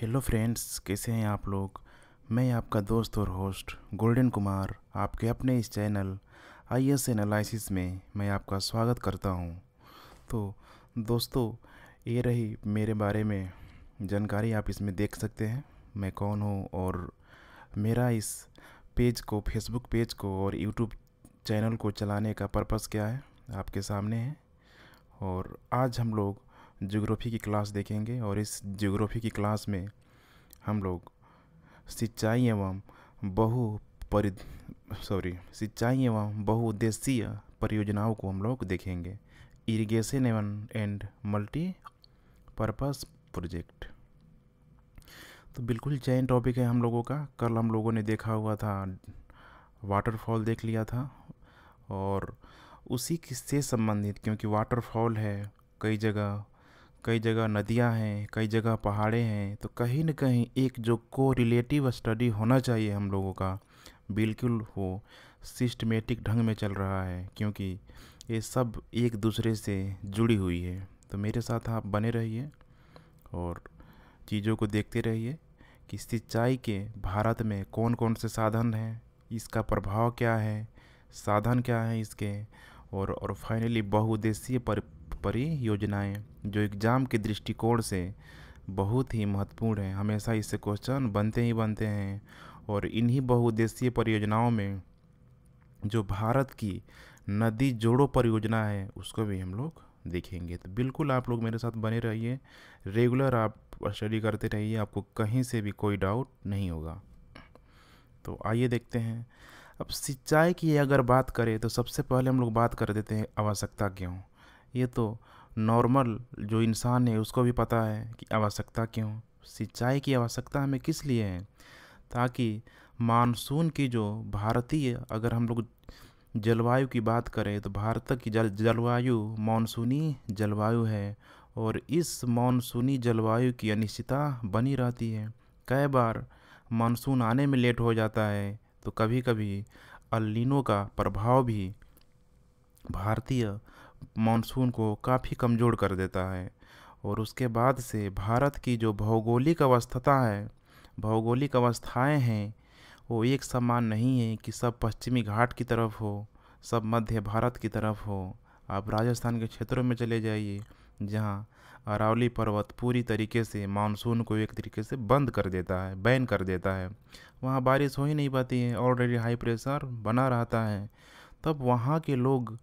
hello friends कैसे हैं आप लोग मैं आपका दोस्त और होस्ट गोल्डन कुमार आपके अपने इस चैनल आई एस एनालिसिस में मैं आपका स्वागत करता हूं तो दोस्तों ये रही मेरे बारे में जानकारी आप इसमें देख सकते हैं मैं कौन हूं और मेरा इस पेज को फेसबुक पेज को और यूट्यूब चैनल को चलाने का पर्पस क्या है आपके सामने है और आज हम लोग ज्योग्राफी की क्लास देखेंगे और इस ज्योग्राफी की क्लास में हम लोग सिंचाई एवं बहु परि सॉरी सिंचाई एवं बहुउद्देशीय परियोजनाओं को हम लोग देखेंगे इरिगेशन एवं एंड मल्टी पर्पस प्रोजेक्ट तो बिल्कुल चैन टॉपिक है हम लोगों का कल हम लोगों ने देखा हुआ था वाटरफॉल देख लिया था और उसी से संबंधित क्योंकि वाटरफॉल है कई जगह कई जगह नदियां हैं कई जगह पहाड़े हैं तो कहीं ना कहीं एक जो को रिलेटिव स्टडी होना चाहिए हम लोगों का बिल्कुल वो सिस्टमेटिक ढंग में चल रहा है क्योंकि ये सब एक दूसरे से जुड़ी हुई है तो मेरे साथ आप बने रहिए और चीज़ों को देखते रहिए कि सिंचाई के भारत में कौन कौन से साधन हैं इसका प्रभाव क्या है साधन क्या है इसके और और फाइनली बहुउद्देशीय पर परियोजनाएँ जो एग्ज़ाम के दृष्टिकोण से बहुत ही महत्वपूर्ण है हमेशा इससे क्वेश्चन बनते ही बनते हैं और इन्हीं बहुउद्देशीय परियोजनाओं में जो भारत की नदी जोड़ो परियोजना है उसको भी हम लोग देखेंगे तो बिल्कुल आप लोग मेरे साथ बने रहिए रेगुलर आप स्टडी करते रहिए आपको कहीं से भी कोई डाउट नहीं होगा तो आइए देखते हैं अब सिंचाई की अगर बात करें तो सबसे पहले हम लोग बात कर देते हैं आवश्यकता क्यों ये तो नॉर्मल जो इंसान है उसको भी पता है कि आवश्यकता क्यों सिंचाई की आवश्यकता हमें किस लिए है ताकि मानसून की जो भारतीय अगर हम लोग जलवायु की बात करें तो भारत की जल जलवायु मानसूनी जलवायु है और इस मानसूनी जलवायु की अनिश्चितता बनी रहती है कई बार मानसून आने में लेट हो जाता है तो कभी कभी अलिनों का प्रभाव भी भारतीय मानसून को काफ़ी कमज़ोर कर देता है और उसके बाद से भारत की जो भौगोलिक अवस्थता है भौगोलिक अवस्थाएं हैं वो एक समान नहीं है कि सब पश्चिमी घाट की तरफ हो सब मध्य भारत की तरफ हो आप राजस्थान के क्षेत्रों में चले जाइए जहाँ अरावली पर्वत पूरी तरीके से मानसून को एक तरीके से बंद कर देता है बैन कर देता है वहाँ बारिश हो ही नहीं पाती है ऑलरेडी हाई प्रेशर बना रहता है तब वहाँ के लोग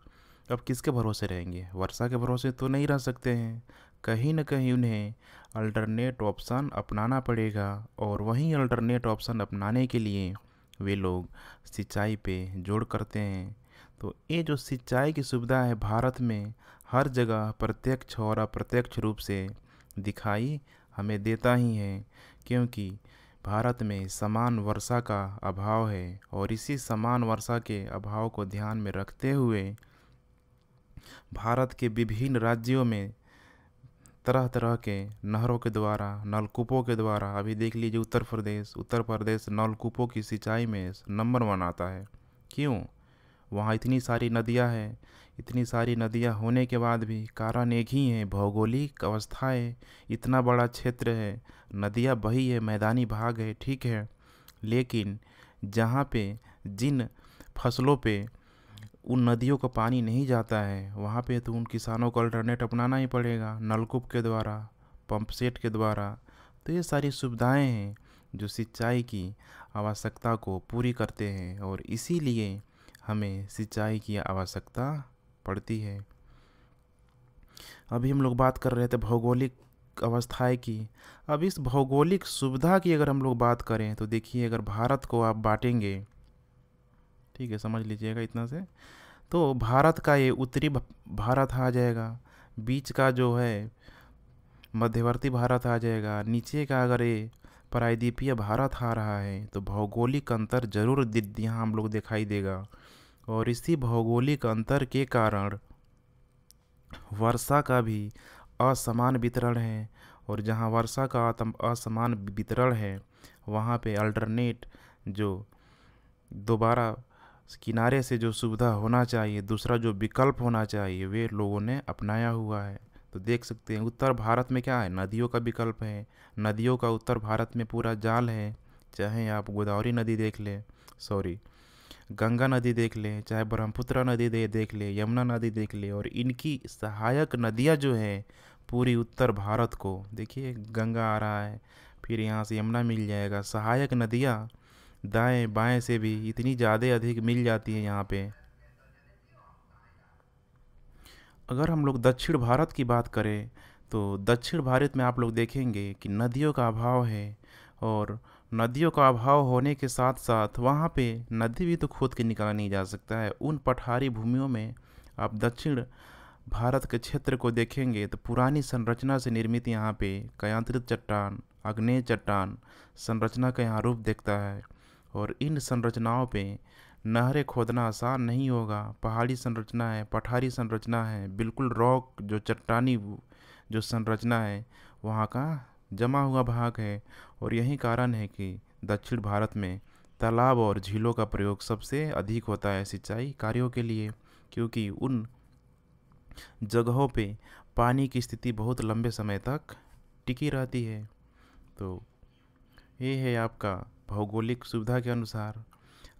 अब किसके भरोसे रहेंगे वर्षा के भरोसे तो नहीं रह सकते हैं कहीं ना कहीं उन्हें अल्टरनेट ऑप्शन अपनाना पड़ेगा और वहीं अल्टरनेट ऑप्शन अपनाने के लिए वे लोग सिंचाई पे जोड़ करते हैं तो ये जो सिंचाई की सुविधा है भारत में हर जगह प्रत्यक्ष और अप्रत्यक्ष रूप से दिखाई हमें देता ही है क्योंकि भारत में समान वर्षा का अभाव है और इसी समान वर्षा के अभाव को ध्यान में रखते हुए भारत के विभिन्न राज्यों में तरह तरह के नहरों के द्वारा नलकूपों के द्वारा अभी देख लीजिए उत्तर प्रदेश उत्तर प्रदेश नलकूपों की सिंचाई में नंबर वन आता है क्यों वहाँ इतनी सारी नदियाँ हैं इतनी सारी नदियाँ होने के बाद भी कारण एक ही है भौगोलिक अवस्थाएँ इतना बड़ा क्षेत्र है नदियाँ बही है मैदानी भाग है ठीक है लेकिन जहाँ पे जिन फसलों पे उन नदियों का पानी नहीं जाता है वहाँ पे तो उन किसानों को अल्टरनेट अपनाना ही पड़ेगा नलकूप के द्वारा पंप सेट के द्वारा तो ये सारी सुविधाएं हैं जो सिंचाई की आवश्यकता को पूरी करते हैं और इसीलिए हमें सिंचाई की आवश्यकता पड़ती है अभी हम लोग बात कर रहे थे भौगोलिक अवस्थाएँ की अब इस भौगोलिक सुविधा की अगर हम लोग बात करें तो देखिए अगर भारत को आप बांटेंगे ठीक है समझ लीजिएगा इतना से तो भारत का ये उत्तरी भारत आ जाएगा बीच का जो है मध्यवर्ती भारत आ जाएगा नीचे का अगर ये प्रायद्वीपीय भारत आ रहा है तो भौगोलिक अंतर जरूर यहाँ हम लोग दिखाई देगा और इसी भौगोलिक अंतर के कारण वर्षा का भी असमान वितरण है और जहाँ वर्षा का असमान वितरण है वहाँ पे अल्टरनेट जो दोबारा किनारे से जो सुविधा होना चाहिए दूसरा जो विकल्प होना चाहिए वे लोगों ने अपनाया हुआ है तो देख सकते हैं उत्तर भारत में क्या है नदियों का विकल्प है नदियों का उत्तर भारत में पूरा जाल है चाहे आप गोदावरी नदी देख लें सॉरी गंगा नदी देख लें चाहे ब्रह्मपुत्र नदी दे देख लें यमुना नदी देख लें और इनकी सहायक नदियाँ जो हैं पूरी उत्तर भारत को देखिए गंगा आ रहा है फिर यहाँ से यमुना मिल जाएगा सहायक नदियाँ दाएं बाएं से भी इतनी ज़्यादा अधिक मिल जाती है यहाँ पे अगर हम लोग दक्षिण भारत की बात करें तो दक्षिण भारत में आप लोग देखेंगे कि नदियों का अभाव है और नदियों का अभाव होने के साथ साथ वहाँ पे नदी भी तो खोद के निकाला नहीं जा सकता है उन पठारी भूमियों में आप दक्षिण भारत के क्षेत्र को देखेंगे तो पुरानी संरचना से निर्मित यहाँ पे कयांत्रित चट्टान अग्नेय चट्टान संरचना का यहाँ रूप देखता है और इन संरचनाओं पे नहरें खोदना आसान नहीं होगा पहाड़ी संरचना है पठारी संरचना है बिल्कुल रॉक जो चट्टानी जो संरचना है वहाँ का जमा हुआ भाग है और यही कारण है कि दक्षिण भारत में तालाब और झीलों का प्रयोग सबसे अधिक होता है सिंचाई कार्यों के लिए क्योंकि उन जगहों पे पानी की स्थिति बहुत लंबे समय तक टिकी रहती है तो ये है आपका भौगोलिक सुविधा के अनुसार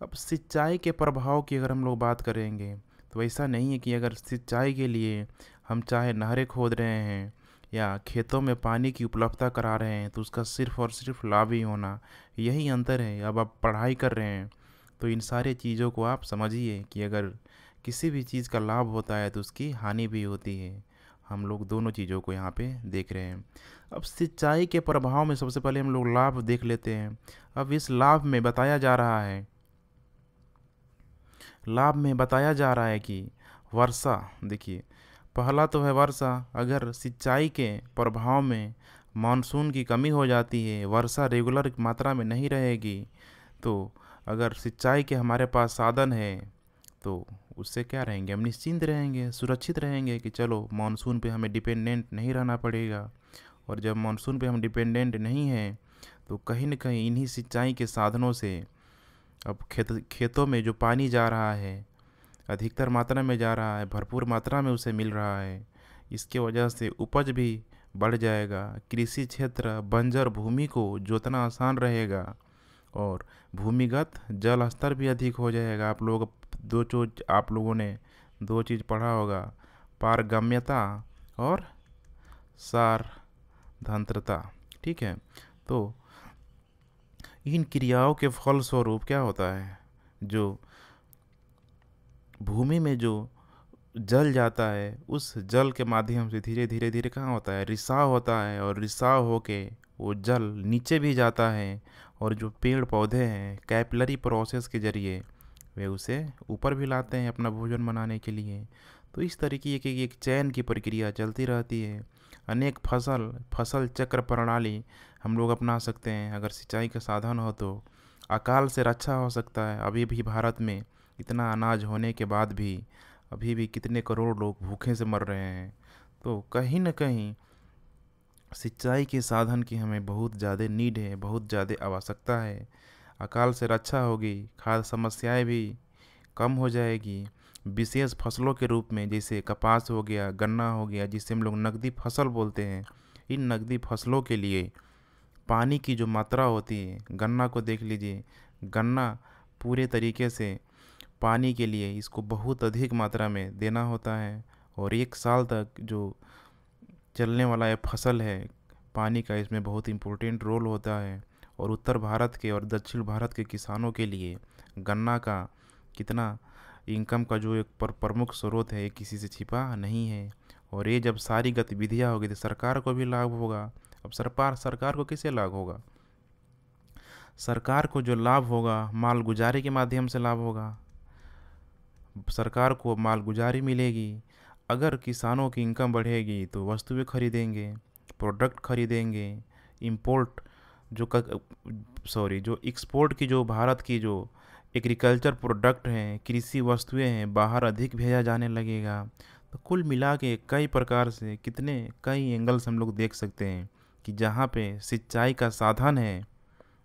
अब सिंचाई के प्रभाव की अगर हम लोग बात करेंगे तो ऐसा नहीं है कि अगर सिंचाई के लिए हम चाहे नहरें खोद रहे हैं या खेतों में पानी की उपलब्धता करा रहे हैं तो उसका सिर्फ और सिर्फ लाभ ही होना यही अंतर है अब आप पढ़ाई कर रहे हैं तो इन सारे चीज़ों को आप समझिए कि अगर किसी भी चीज़ का लाभ होता है तो उसकी हानि भी होती है हम लोग दोनों चीज़ों को यहाँ पे देख रहे हैं अब सिंचाई के प्रभाव में सबसे पहले हम लोग लाभ देख लेते हैं अब इस लाभ में बताया जा रहा है लाभ में बताया जा रहा है कि वर्षा देखिए पहला तो है वर्षा अगर सिंचाई के प्रभाव में मानसून की कमी हो जाती है वर्षा रेगुलर मात्रा में नहीं रहेगी तो अगर सिंचाई के हमारे पास साधन है तो उससे क्या रहेंगे हम निश्चिंत रहेंगे सुरक्षित रहेंगे कि चलो मानसून पे हमें डिपेंडेंट नहीं रहना पड़ेगा और जब मानसून पे हम डिपेंडेंट नहीं हैं तो कहीं ना कहीं इन्हीं सिंचाई के साधनों से अब खेत खेतों में जो पानी जा रहा है अधिकतर मात्रा में जा रहा है भरपूर मात्रा में उसे मिल रहा है इसके वजह से उपज भी बढ़ जाएगा कृषि क्षेत्र बंजर भूमि को जोतना आसान रहेगा और भूमिगत जल स्तर भी अधिक हो जाएगा आप लोग दो चो आप लोगों ने दो चीज़ पढ़ा होगा पारगम्यता और सार धांतरता ठीक है तो इन क्रियाओं के फल स्वरूप क्या होता है जो भूमि में जो जल जाता है उस जल के माध्यम से धीरे धीरे धीरे कहाँ होता है रिसाव होता है और रिसाव होके वो जल नीचे भी जाता है और जो पेड़ पौधे हैं कैपलरी प्रोसेस के ज़रिए वे उसे ऊपर भी लाते हैं अपना भोजन बनाने के लिए तो इस तरीके की एक, एक की प्रक्रिया चलती रहती है अनेक फसल फसल चक्र प्रणाली हम लोग अपना सकते हैं अगर सिंचाई का साधन हो तो अकाल से रक्षा हो सकता है अभी भी भारत में इतना अनाज होने के बाद भी अभी भी कितने करोड़ लोग भूखे से मर रहे हैं तो कहीं ना कहीं सिंचाई के साधन की हमें बहुत ज़्यादा नीड है बहुत ज़्यादा आवश्यकता है अकाल से रक्षा होगी खाद्य समस्याएं भी कम हो जाएगी विशेष फसलों के रूप में जैसे कपास हो गया गन्ना हो गया जिसे हम लोग नकदी फसल बोलते हैं इन नकदी फसलों के लिए पानी की जो मात्रा होती है गन्ना को देख लीजिए गन्ना पूरे तरीके से पानी के लिए इसको बहुत अधिक मात्रा में देना होता है और एक साल तक जो चलने वाला यह फसल है पानी का इसमें बहुत इम्पोर्टेंट रोल होता है और उत्तर भारत के और दक्षिण भारत के किसानों के लिए गन्ना का कितना इनकम का जो एक पर प्रमुख स्रोत है किसी से छिपा नहीं है और ये जब सारी गतिविधियाँ होगी तो सरकार को भी लाभ होगा अब सरकार सरकार को किसे लाभ होगा सरकार को जो लाभ होगा मालगुजारी के माध्यम से लाभ होगा सरकार को मालगुजारी मिलेगी अगर किसानों की इनकम बढ़ेगी तो वस्तुएं खरीदेंगे प्रोडक्ट खरीदेंगे इम्पोर्ट जो सॉरी जो एक्सपोर्ट की जो भारत की जो एग्रीकल्चर प्रोडक्ट हैं कृषि वस्तुएं हैं बाहर अधिक भेजा जाने लगेगा तो कुल मिला के कई प्रकार से कितने कई एंगल से हम लोग देख सकते हैं कि जहाँ पे सिंचाई का साधन है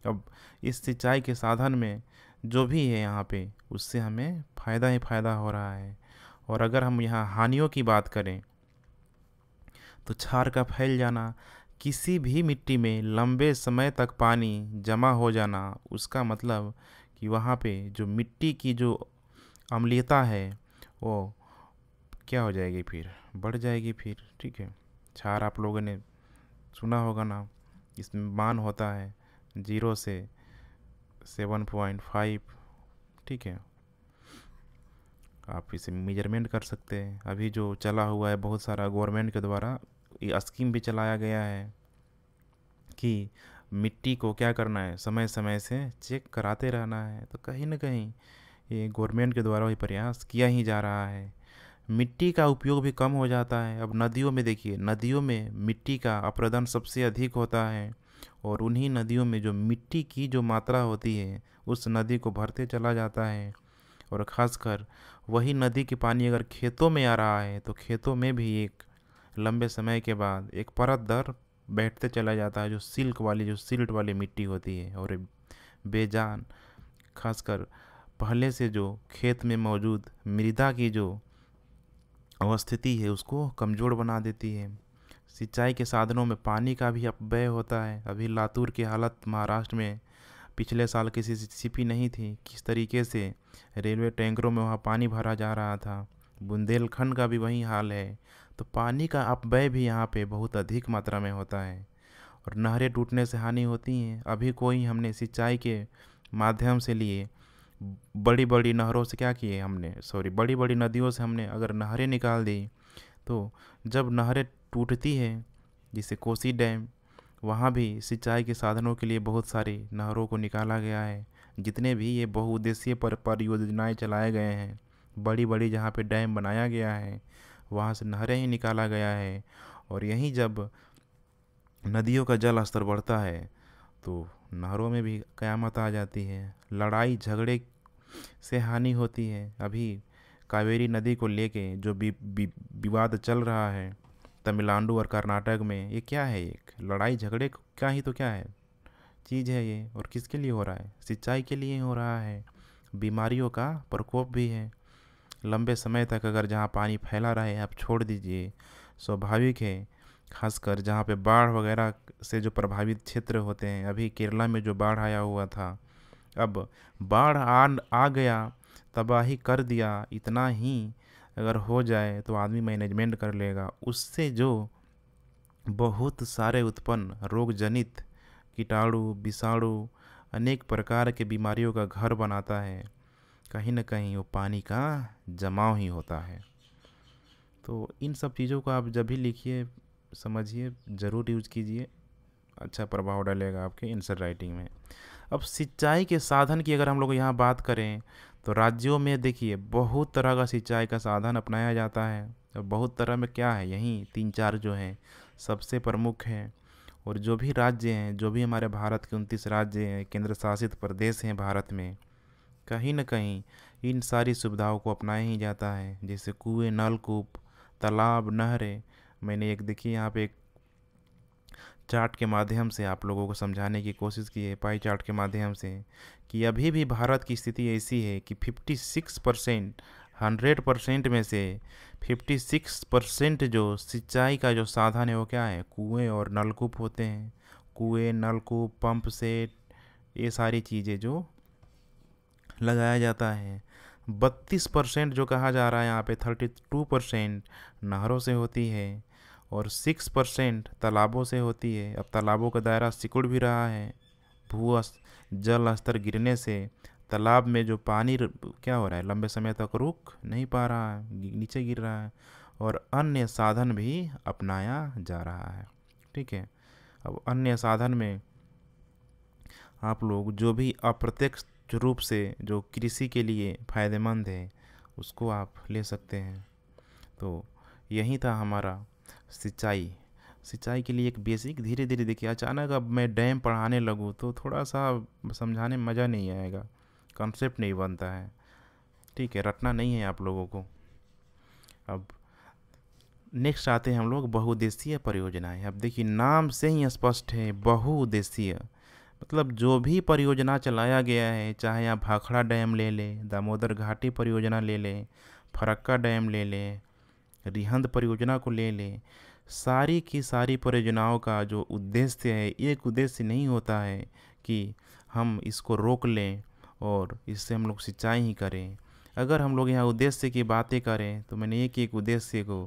अब इस सिंचाई के साधन में जो भी है यहाँ पे उससे हमें फ़ायदा ही फ़ायदा हो रहा है और अगर हम यहाँ हानियों की बात करें तो छार का फैल जाना किसी भी मिट्टी में लंबे समय तक पानी जमा हो जाना उसका मतलब कि वहाँ पे जो मिट्टी की जो अम्लीयता है वो क्या हो जाएगी फिर बढ़ जाएगी फिर ठीक है क्षार आप लोगों ने सुना होगा ना इसमें मान होता है जीरो से सेवन पॉइंट फाइव ठीक है आप इसे मेजरमेंट कर सकते हैं अभी जो चला हुआ है बहुत सारा गवर्नमेंट के द्वारा ये स्कीम भी चलाया गया है कि मिट्टी को क्या करना है समय समय से चेक कराते रहना है तो कहीं ना कहीं ये गवर्नमेंट के द्वारा भी प्रयास किया ही जा रहा है मिट्टी का उपयोग भी कम हो जाता है अब नदियों में देखिए नदियों में मिट्टी का अप्रदान सबसे अधिक होता है और उन्हीं नदियों में जो मिट्टी की जो मात्रा होती है उस नदी को भरते चला जाता है और ख़ासकर वही नदी के पानी अगर खेतों में आ रहा है तो खेतों में भी एक लंबे समय के बाद एक परत दर बैठते चला जाता है जो सिल्क वाली जो सिल्ट वाली मिट्टी होती है और बेजान खासकर पहले से जो खेत में मौजूद मृदा की जो अवस्थिति है उसको कमज़ोर बना देती है सिंचाई के साधनों में पानी का भी अपव्यय होता है अभी लातूर की हालत महाराष्ट्र में पिछले साल किसी छिपी नहीं थी किस तरीके से रेलवे टैंकरों में वहाँ पानी भरा जा रहा था बुंदेलखंड का भी वही हाल है तो पानी का अपव्यय भी यहाँ पे बहुत अधिक मात्रा में होता है और नहरें टूटने से हानि होती हैं अभी कोई हमने सिंचाई के माध्यम से लिए बड़ी बड़ी नहरों से क्या किए हमने सॉरी बड़ी बड़ी नदियों से हमने अगर नहरें निकाल दी तो जब नहरें टूटती है जैसे कोसी डैम वहाँ भी सिंचाई के साधनों के लिए बहुत सारी नहरों को निकाला गया है जितने भी ये बहुउद्देशीय पर परियोजनाएँ चलाए गए हैं बड़ी बड़ी जहाँ पे डैम बनाया गया है वहाँ से नहरें ही निकाला गया है और यहीं जब नदियों का जल स्तर बढ़ता है तो नहरों में भी क़्यामत आ जाती है लड़ाई झगड़े से हानि होती है अभी कावेरी नदी को लेके जो विवाद चल रहा है तमिलनाडु और कर्नाटक में ये क्या है एक लड़ाई झगड़े क्या ही तो क्या है चीज़ है ये और किसके लिए हो रहा है सिंचाई के लिए हो रहा है बीमारियों का प्रकोप भी है लंबे समय तक अगर जहाँ पानी फैला रहे आप छोड़ दीजिए स्वाभाविक है खासकर जहाँ पे बाढ़ वगैरह से जो प्रभावित क्षेत्र होते हैं अभी केरला में जो बाढ़ आया हुआ था अब बाढ़ आ आ गया तबाही कर दिया इतना ही अगर हो जाए तो आदमी मैनेजमेंट कर लेगा उससे जो बहुत सारे उत्पन्न रोग जनित कीटाणु विषाणु अनेक प्रकार के बीमारियों का घर बनाता है कहीं ना कहीं वो पानी का जमाव ही होता है तो इन सब चीज़ों को आप जब भी लिखिए समझिए ज़रूर यूज कीजिए अच्छा प्रभाव डालेगा आपके इंसर राइटिंग में अब सिंचाई के साधन की अगर हम लोग यहाँ बात करें तो राज्यों में देखिए बहुत तरह का सिंचाई का साधन अपनाया जाता है अब बहुत तरह में क्या है यहीं तीन चार जो हैं सबसे प्रमुख हैं और जो भी राज्य हैं जो भी हमारे भारत के उनतीस राज्य हैं केंद्र शासित प्रदेश हैं भारत में कहीं ना कहीं इन सारी सुविधाओं को अपनाया ही जाता है जैसे कुएँ नलकूप तालाब नहरें मैंने एक देखिए यहाँ पे एक चार्ट के माध्यम से आप लोगों को समझाने की कोशिश की है पाई चार्ट के माध्यम से कि अभी भी भारत की स्थिति ऐसी है कि 56 परसेंट हंड्रेड परसेंट में से 56 परसेंट जो सिंचाई का जो साधन है वो क्या है कुएं और नलकूप होते हैं कुएं नलकूप पंप सेट ये सारी चीज़ें जो लगाया जाता है बत्तीस परसेंट जो कहा जा रहा है यहाँ पे थर्टी टू परसेंट नहरों से होती है और सिक्स परसेंट तालाबों से होती है अब तालाबों का दायरा सिकुड़ भी रहा है भू जल स्तर गिरने से तालाब में जो पानी क्या हो रहा है लंबे समय तक रुक नहीं पा रहा है नीचे गिर रहा है और अन्य साधन भी अपनाया जा रहा है ठीक है अब अन्य साधन में आप लोग जो भी अप्रत्यक्ष रूप से जो कृषि के लिए फ़ायदेमंद है उसको आप ले सकते हैं तो यही था हमारा सिंचाई सिंचाई के लिए एक बेसिक धीरे धीरे देखिए अचानक अब मैं डैम पढ़ाने लगूँ तो थोड़ा सा समझाने में मज़ा नहीं आएगा कॉन्सेप्ट नहीं बनता है ठीक है रटना नहीं है आप लोगों को अब नेक्स्ट आते हैं हम लोग बहुउद्देशीय परियोजनाएं अब देखिए नाम से ही स्पष्ट है बहुउद्देशीय मतलब जो भी परियोजना चलाया गया है चाहे आप भाखड़ा डैम ले लें दामोदर घाटी परियोजना ले लें फरक्का डैम ले लें रिहंद परियोजना को ले लें सारी की सारी परियोजनाओं का जो उद्देश्य है एक उद्देश्य नहीं होता है कि हम इसको रोक लें और इससे हम लोग सिंचाई ही करें अगर हम लोग यहाँ उद्देश्य की बातें करें तो मैंने एक एक उद्देश्य को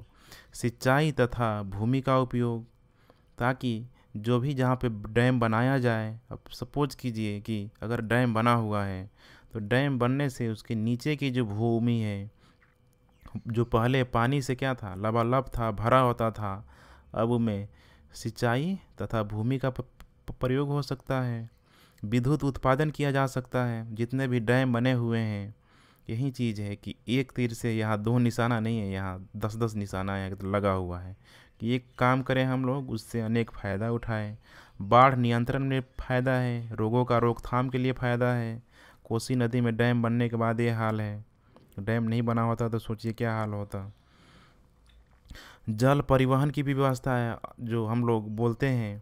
सिंचाई तथा भूमि का उपयोग ताकि जो भी जहाँ पे डैम बनाया जाए अब सपोज कीजिए कि अगर डैम बना हुआ है तो डैम बनने से उसके नीचे की जो भूमि है जो पहले पानी से क्या था लबालब था भरा होता था अब में सिंचाई तथा भूमि का प्रयोग हो सकता है विद्युत उत्पादन किया जा सकता है जितने भी डैम बने हुए हैं यही चीज़ है कि एक तीर से यहाँ दो निशाना नहीं है यहाँ दस दस निशाना है लगा हुआ है कि एक काम करें हम लोग उससे अनेक फ़ायदा उठाएं बाढ़ नियंत्रण में फ़ायदा है रोगों का रोकथाम के लिए फ़ायदा है कोसी नदी में डैम बनने के बाद ये हाल है डैम नहीं बना होता तो सोचिए क्या हाल होता जल परिवहन की भी व्यवस्था है जो हम लोग बोलते हैं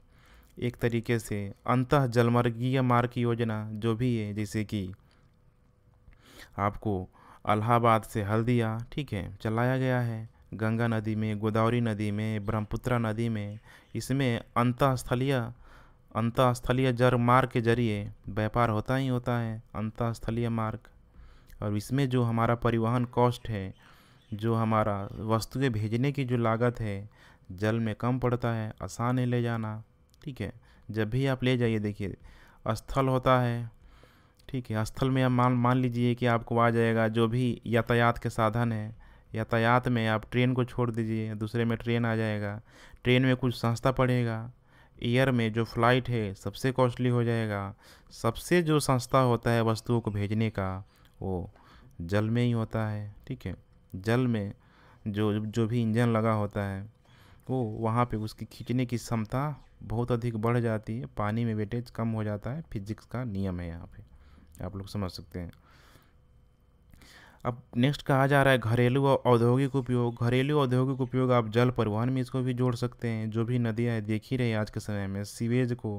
एक तरीके से अंत जलमर्गीय मार्ग की योजना जो भी है जैसे कि आपको अलाहाबाद से हल्दिया ठीक है चलाया गया है गंगा नदी में गोदावरी नदी में ब्रह्मपुत्रा नदी में इसमें अंतस्थलीय अंतस्थलीय जर मार्ग के जरिए व्यापार होता ही होता है अंतस्थलीय मार्ग और इसमें जो हमारा परिवहन कॉस्ट है जो हमारा वस्तुएं भेजने की जो लागत है जल में कम पड़ता है आसान है ले जाना ठीक है जब भी आप ले जाइए देखिए स्थल होता है ठीक है स्थल में आप मान मान लीजिए कि आपको आ जाएगा जो भी यातायात के साधन है यातायात में आप ट्रेन को छोड़ दीजिए दूसरे में ट्रेन आ जाएगा ट्रेन में कुछ सस्ता पड़ेगा एयर में जो फ्लाइट है सबसे कॉस्टली हो जाएगा सबसे जो सस्ता होता है वस्तुओं को भेजने का वो जल में ही होता है ठीक है जल में जो जो भी इंजन लगा होता है वो वहाँ पे उसकी खींचने की क्षमता बहुत अधिक बढ़ जाती है पानी में वेटेज कम हो जाता है फिजिक्स का नियम है यहाँ पे आप लोग समझ सकते हैं अब नेक्स्ट कहा जा रहा है घरेलू और औद्योगिक उपयोग घरेलू औद्योगिक उपयोग आप जल परिवहन में इसको भी जोड़ सकते हैं जो भी नदियाँ है, देख ही रहे आज के समय में सीवेज को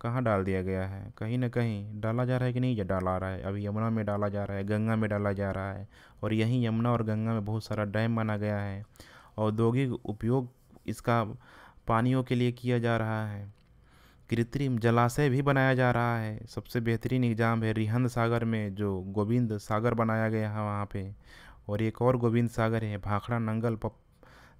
कहाँ डाल दिया गया है कहीं ना कहीं डाला जा रहा है कि नहीं या डाला रहा है अभी यमुना में डाला जा रहा है गंगा में डाला जा रहा है और यहीं यमुना और गंगा में बहुत सारा डैम बना गया है औद्योगिक उपयोग इसका पानियों के लिए किया जा रहा है कृत्रिम जलाशय भी बनाया जा रहा है सबसे बेहतरीन एग्ज़ाम है रिहंद सागर में जो गोविंद सागर बनाया गया है वहाँ पे और एक और गोविंद सागर है भाखड़ा नंगल पप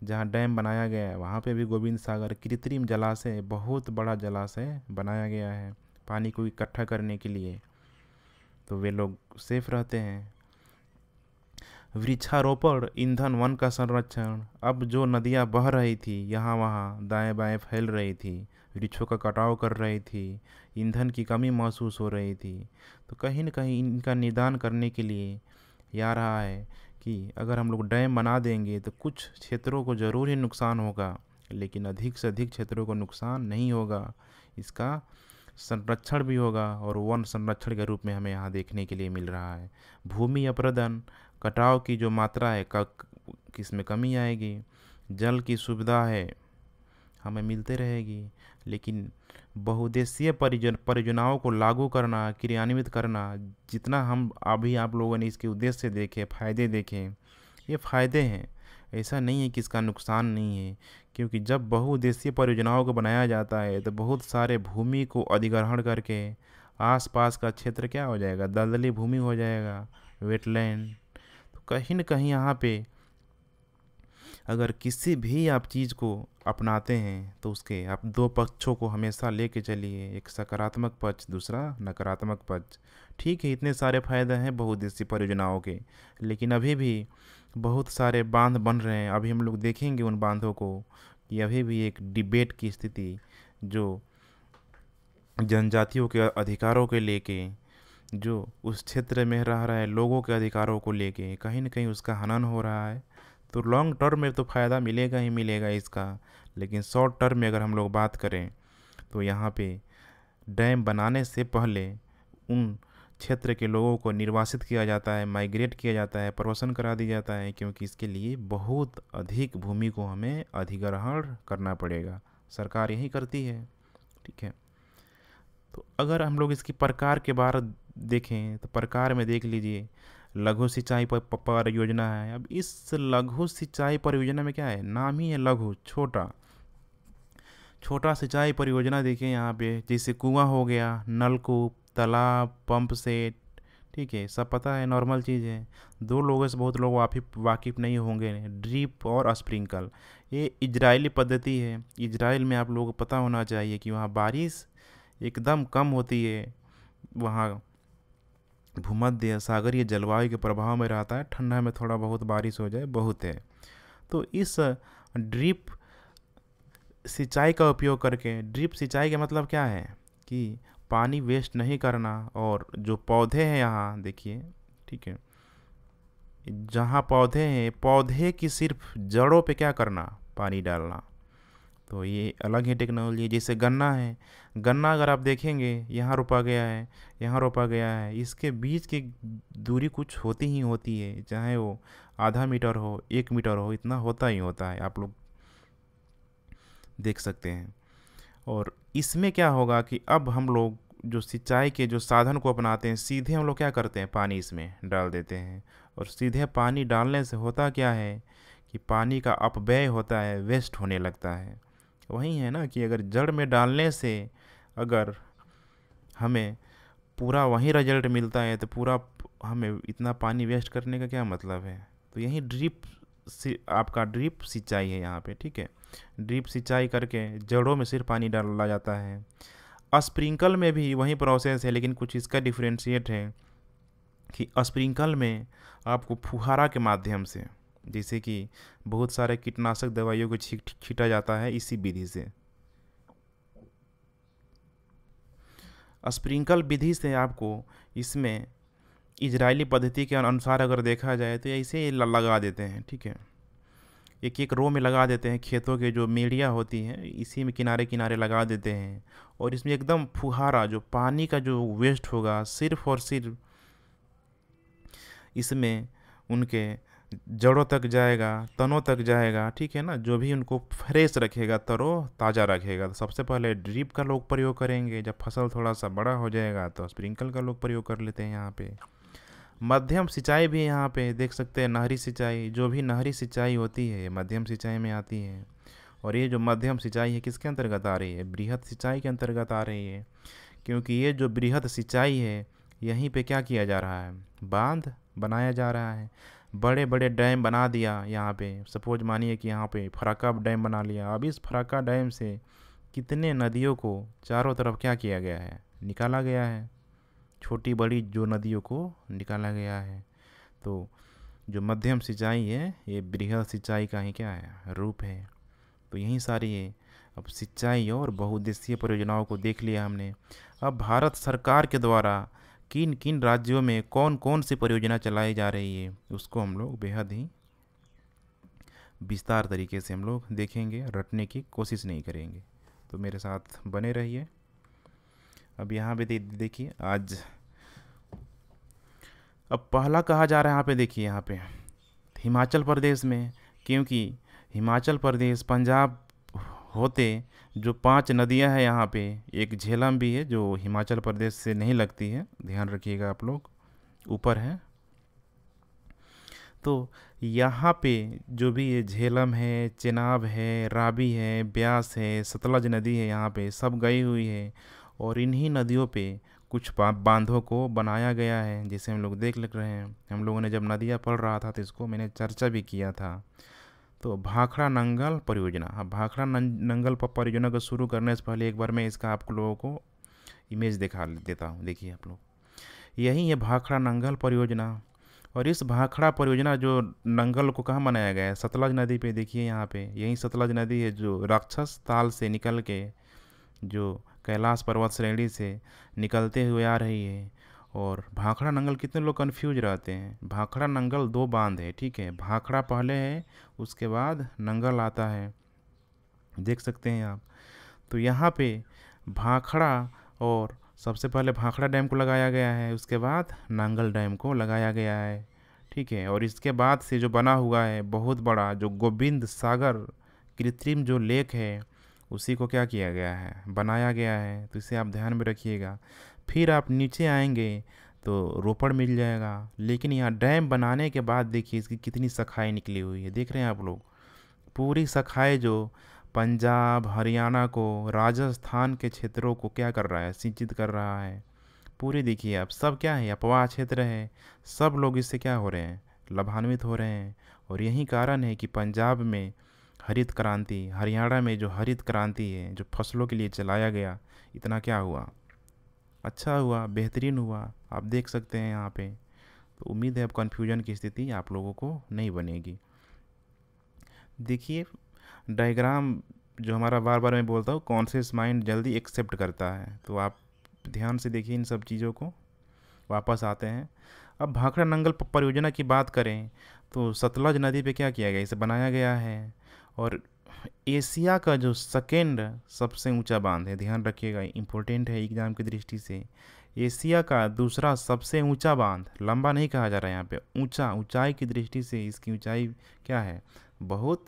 जहाँ डैम बनाया गया है वहाँ पे भी गोविंद सागर कृत्रिम जलाशय बहुत बड़ा जलाशय बनाया गया है पानी को इकट्ठा करने के लिए तो वे लोग सेफ रहते हैं वृक्षारोपण ईंधन वन का संरक्षण अब जो नदियाँ बह रही थी यहाँ वहाँ दाएँ बाएँ फैल रही थी वृक्षों का कटाव कर रही थी ईंधन की कमी महसूस हो रही थी तो कहीं ना कहीं इनका निदान करने के लिए ये आ रहा है कि अगर हम लोग डैम बना देंगे तो कुछ क्षेत्रों को ज़रूर ही नुकसान होगा लेकिन अधिक से अधिक क्षेत्रों को नुकसान नहीं होगा इसका संरक्षण भी होगा और वन संरक्षण के रूप में हमें यहाँ देखने के लिए मिल रहा है भूमि अपरदन कटाव की जो मात्रा है का में कमी आएगी जल की सुविधा है हमें मिलते रहेगी लेकिन बहुद्देशीय परियोजन परियोजनाओं को लागू करना क्रियान्वित करना जितना हम अभी आप लोगों ने इसके उद्देश्य देखे फ़ायदे देखे ये फ़ायदे हैं ऐसा नहीं है कि इसका नुकसान नहीं है क्योंकि जब बहुउद्देशीय परियोजनाओं को बनाया जाता है तो बहुत सारे भूमि को अधिग्रहण करके आसपास का क्षेत्र क्या हो जाएगा दलदली भूमि हो जाएगा वेटलैंड तो कहीं ना कहीं यहाँ पे अगर किसी भी आप चीज़ को अपनाते हैं तो उसके आप दो पक्षों को हमेशा ले चलिए एक सकारात्मक पक्ष दूसरा नकारात्मक पक्ष ठीक है इतने सारे फ़ायदे हैं बहुउद्देशीय परियोजनाओं के लेकिन अभी भी बहुत सारे बांध बन रहे हैं अभी हम लोग देखेंगे उन बांधों को कि अभी भी एक डिबेट की स्थिति जो जनजातियों के अधिकारों के लेके जो उस क्षेत्र में रह रहे लोगों के अधिकारों को लेके कहीं ना कहीं उसका हनन हो रहा है तो लॉन्ग टर्म में तो फ़ायदा मिलेगा ही मिलेगा इसका लेकिन शॉर्ट टर्म में अगर हम लोग बात करें तो यहाँ पे डैम बनाने से पहले उन क्षेत्र के लोगों को निर्वासित किया जाता है माइग्रेट किया जाता है प्रवसन करा दिया जाता है क्योंकि इसके लिए बहुत अधिक भूमि को हमें अधिग्रहण करना पड़ेगा सरकार यही करती है ठीक है तो अगर हम लोग इसकी प्रकार के बारे देखें तो प्रकार में देख लीजिए लघु सिंचाई पर, योजना है अब इस लघु सिंचाई परियोजना में क्या है नाम ही है लघु छोटा छोटा सिंचाई परियोजना देखिए यहाँ पे जैसे कुआं हो गया नलकूप तालाब पंप सेट ठीक है सब पता है नॉर्मल चीज़ है दो लोगों से बहुत लोग वाकिफ वाकिफ नहीं होंगे ड्रिप और स्प्रिंकल ये इजरायली पद्धति है इजराइल में आप लोगों को पता होना चाहिए कि वहाँ बारिश एकदम कम होती है वहाँ भूमध्य सागरीय जलवायु के प्रभाव में रहता है ठंडा में थोड़ा बहुत बारिश हो जाए बहुत है तो इस ड्रिप सिंचाई का उपयोग करके ड्रिप सिंचाई का मतलब क्या है कि पानी वेस्ट नहीं करना और जो पौधे हैं यहाँ देखिए ठीक है जहाँ पौधे हैं पौधे की सिर्फ जड़ों पे क्या करना पानी डालना तो ये अलग ही टेक्नोलॉजी जैसे गन्ना है गन्ना अगर आप देखेंगे यहाँ रोपा गया है यहाँ रोपा गया है इसके बीच की दूरी कुछ होती ही होती है चाहे वो आधा मीटर हो एक मीटर हो इतना होता ही होता है आप लोग देख सकते हैं और इसमें क्या होगा कि अब हम लोग जो सिंचाई के जो साधन को अपनाते हैं सीधे हम लोग क्या करते हैं पानी इसमें डाल देते हैं और सीधे पानी डालने से होता क्या है कि पानी का अपव्यय होता है वेस्ट होने लगता है वही है ना कि अगर जड़ में डालने से अगर हमें पूरा वहीं रिजल्ट मिलता है तो पूरा हमें इतना पानी वेस्ट करने का क्या मतलब है तो यही ड्रिप सि आपका ड्रिप सिंचाई है यहाँ पे ठीक है ड्रिप सिंचाई करके जड़ों में सिर्फ पानी डाला जाता है स्प्रिंकल में भी वही प्रोसेस है लेकिन कुछ इसका डिफ्रेंशिएट है कि स्प्रिंकल में आपको फुहारा के माध्यम से जैसे कि बहुत सारे कीटनाशक दवाइयों को छीट छीटा जाता है इसी विधि से स्प्रिंकल विधि से आपको इसमें इजरायली पद्धति के अनुसार अगर देखा जाए तो इसे लगा देते हैं ठीक है एक एक रो में लगा देते हैं खेतों के जो मीडिया होती है इसी में किनारे किनारे लगा देते हैं और इसमें एकदम फुहारा जो पानी का जो वेस्ट होगा सिर्फ और सिर्फ इसमें उनके जड़ों तक जाएगा तनों तक जाएगा ठीक है ना जो भी उनको फ्रेश रखेगा तरो ताज़ा रखेगा तो सबसे पहले ड्रिप का लोग प्रयोग करेंगे जब फसल थोड़ा सा बड़ा हो जाएगा तो स्प्रिंकल का लोग प्रयोग कर लेते हैं यहाँ पे मध्यम सिंचाई भी यहाँ पे देख सकते हैं नहरी सिंचाई जो भी नहरी सिंचाई होती है मध्यम सिंचाई में आती है और ये जो मध्यम सिंचाई है किसके अंतर्गत आ रही है बृहद सिंचाई के अंतर्गत आ रही है क्योंकि ये जो बृहद सिंचाई है यहीं पे क्या किया जा रहा है बांध बनाया जा रहा है बड़े बड़े डैम बना दिया यहाँ पे सपोज मानिए कि यहाँ पे फराका डैम बना लिया अब इस फराका डैम से कितने नदियों को चारों तरफ क्या किया गया है निकाला गया है छोटी बड़ी जो नदियों को निकाला गया है तो जो मध्यम सिंचाई है ये बृहद सिंचाई का ही क्या है रूप है तो यही सारी है अब सिंचाई और बहुउद्देशीय परियोजनाओं को देख लिया हमने अब भारत सरकार के द्वारा किन किन राज्यों में कौन कौन सी परियोजना चलाई जा रही है उसको हम लोग बेहद ही विस्तार तरीके से हम लोग देखेंगे रटने की कोशिश नहीं करेंगे तो मेरे साथ बने रहिए अब यहाँ पे देखिए आज अब पहला कहा जा रहा है यहाँ पे देखिए यहाँ पे हिमाचल प्रदेश में क्योंकि हिमाचल प्रदेश पंजाब होते जो पांच नदियां हैं यहाँ पे एक झेलम भी है जो हिमाचल प्रदेश से नहीं लगती है ध्यान रखिएगा आप लोग ऊपर है तो यहाँ पे जो भी ये झेलम है चेनाब है राबी है ब्यास है सतलज नदी है यहाँ पे सब गई हुई है और इन्हीं नदियों पे कुछ बांधों को बनाया गया है जिसे हम लोग देख लग रहे हैं हम लोगों ने जब नदियाँ पढ़ रहा था तो इसको मैंने चर्चा भी किया था तो भाखड़ा नंगल परियोजना हाँ भाखड़ा नंगल पर परियोजना को शुरू करने से पहले एक बार मैं इसका आप लोगों को इमेज दिखा देता हूँ देखिए आप लोग यही है भाखड़ा नंगल परियोजना और इस भाखड़ा परियोजना जो नंगल को कहाँ बनाया गया है सतलज नदी पे देखिए यहाँ पे यही सतलज नदी है जो राक्षस ताल से निकल के जो कैलाश पर्वत श्रेणी से निकलते हुए आ रही है और भाखड़ा नंगल कितने लोग कन्फ्यूज रहते हैं भाखड़ा नंगल दो बांध है ठीक है भाखड़ा पहले है उसके बाद नंगल आता है देख सकते हैं आप तो यहाँ पे भाखड़ा और सबसे पहले भाखड़ा डैम को लगाया गया है उसके बाद नंगल डैम को लगाया गया है ठीक है और इसके बाद से जो बना हुआ है बहुत बड़ा जो गोविंद सागर कृत्रिम जो लेक है उसी को क्या किया गया है बनाया गया है तो इसे आप ध्यान में रखिएगा फिर आप नीचे आएंगे तो रोपड़ मिल जाएगा लेकिन यहाँ डैम बनाने के बाद देखिए इसकी कितनी सखाई निकली हुई है देख रहे हैं आप लोग पूरी सखाई जो पंजाब हरियाणा को राजस्थान के क्षेत्रों को क्या कर रहा है सिंचित कर रहा है पूरी देखिए आप सब क्या है अपवाह क्षेत्र है सब लोग इससे क्या हो रहे हैं लाभान्वित हो रहे हैं और यही कारण है कि पंजाब में हरित क्रांति हरियाणा में जो हरित क्रांति है जो फसलों के लिए चलाया गया इतना क्या हुआ अच्छा हुआ बेहतरीन हुआ आप देख सकते हैं यहाँ पे तो उम्मीद है अब कन्फ्यूजन की स्थिति आप लोगों को नहीं बनेगी देखिए डायग्राम जो हमारा बार बार मैं बोलता हूँ कॉन्शियस माइंड जल्दी एक्सेप्ट करता है तो आप ध्यान से देखिए इन सब चीज़ों को वापस आते हैं अब भाखड़ा नंगल परियोजना की बात करें तो सतलज नदी पे क्या किया गया इसे बनाया गया है और एशिया का जो सेकेंड सबसे ऊंचा बांध है ध्यान रखिएगा इम्पोर्टेंट है एग्ज़ाम की दृष्टि से एशिया का दूसरा सबसे ऊंचा बांध लंबा नहीं कहा जा रहा है यहाँ पे ऊंचा ऊंचाई की दृष्टि से इसकी ऊंचाई क्या है बहुत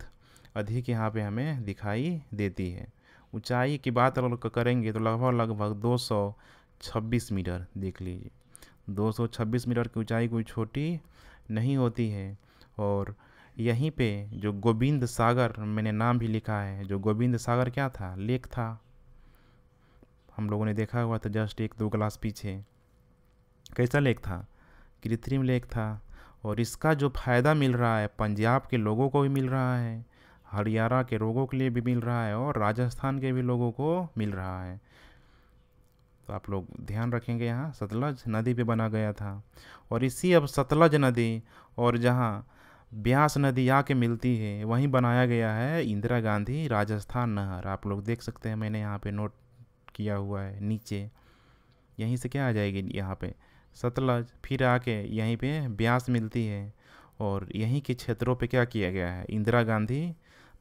अधिक यहाँ पे हमें दिखाई देती है ऊंचाई की बात अगर करेंगे तो लगभग लगभग 226 मीटर देख लीजिए 226 मीटर की ऊंचाई कोई छोटी नहीं होती है और यहीं पे जो गोविंद सागर मैंने नाम भी लिखा है जो गोविंद सागर क्या था लेक था हम लोगों ने देखा हुआ था जस्ट एक दो क्लास पीछे कैसा लेक था कृत्रिम लेक था और इसका जो फ़ायदा मिल रहा है पंजाब के लोगों को भी मिल रहा है हरियाणा के लोगों के लिए भी मिल रहा है और राजस्थान के भी लोगों को मिल रहा है तो आप लोग ध्यान रखेंगे यहाँ सतलज नदी पे बना गया था और इसी अब सतलज नदी और जहाँ ब्यास नदी आके मिलती है वहीं बनाया गया है इंदिरा गांधी राजस्थान नहर आप लोग देख सकते हैं मैंने यहाँ पे नोट किया हुआ है नीचे यहीं से क्या आ जाएगी यहाँ पे सतलज फिर आके यहीं पे ब्यास मिलती है और यहीं के क्षेत्रों पे क्या किया गया है इंदिरा गांधी